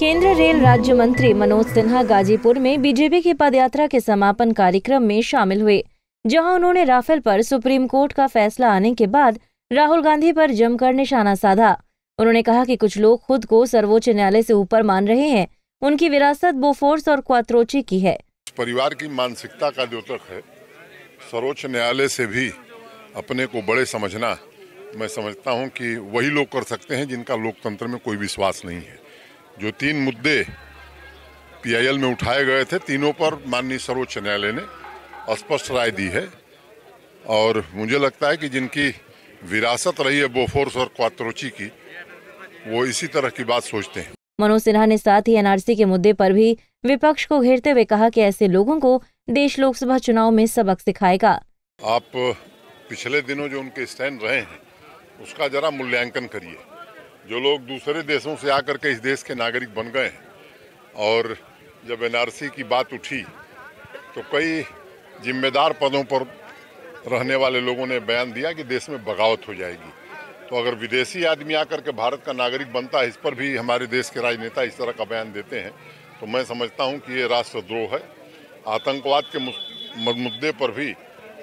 केंद्रीय रेल राज्य मंत्री मनोज सिन्हा गाजीपुर में बीजेपी की पदयात्रा के समापन कार्यक्रम में शामिल हुए जहां उन्होंने राफेल पर सुप्रीम कोर्ट का फैसला आने के बाद राहुल गांधी पर जमकर निशाना साधा उन्होंने कहा कि कुछ लोग खुद को सर्वोच्च न्यायालय से ऊपर मान रहे हैं उनकी विरासत बोफोर्स और क्वात्रोची की है परिवार की मानसिकता का द्योतक है सर्वोच्च न्यायालय से भी अपने को बड़े समझना मैं समझता हूँ कि वही लोग कर सकते हैं जिनका लोकतंत्र में कोई विश्वास नहीं है जो तीन मुद्दे पीआईएल में उठाए गए थे तीनों पर माननीय सर्वोच्च न्यायालय ने स्पष्ट राय दी है और मुझे लगता है कि जिनकी विरासत रही है बोफोर्स और क्वात्रोची की वो इसी तरह की बात सोचते हैं मनोज सिन्हा ने साथ ही एनआरसी के मुद्दे पर भी विपक्ष को घेरते हुए कहा कि ऐसे लोगों को देश लोकसभा चुनाव में सबक सिखाएगा आप पिछले दिनों जो उनके स्टैंड रहे हैं उसका जरा मूल्यांकन करिए जो लोग दूसरे देशों से आकर के इस देश के नागरिक बन गए हैं और जब एनआरसी की बात उठी तो कई जिम्मेदार पदों पर रहने वाले लोगों ने बयान दिया कि देश में बगावत हो जाएगी तो अगर विदेशी आदमी आकर के भारत का नागरिक बनता है इस पर भी हमारे देश के राजनेता इस तरह का बयान देते हैं तो मैं समझता हूं कि ये राष्ट्रद्रोह है आतंकवाद के मुद्दे पर भी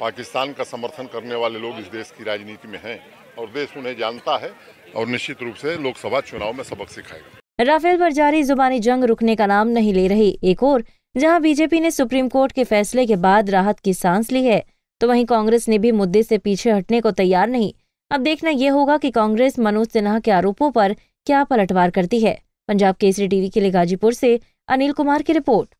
पाकिस्तान का समर्थन करने वाले लोग इस देश की राजनीति में हैं और देश उन्हें जानता है और निश्चित रूप से लोकसभा चुनाव में सबक सिखाएगा राफेल पर जारी जुबानी जंग रुकने का नाम नहीं ले रही एक और जहां बीजेपी ने सुप्रीम कोर्ट के फैसले के बाद राहत की सांस ली है तो वहीं कांग्रेस ने भी मुद्दे से पीछे हटने को तैयार नहीं अब देखना यह होगा कि कांग्रेस मनोज सिन्हा के आरोपों पर क्या पलटवार करती है पंजाब केसरी टीवी के लिए गाजीपुर से अनिल कुमार की रिपोर्ट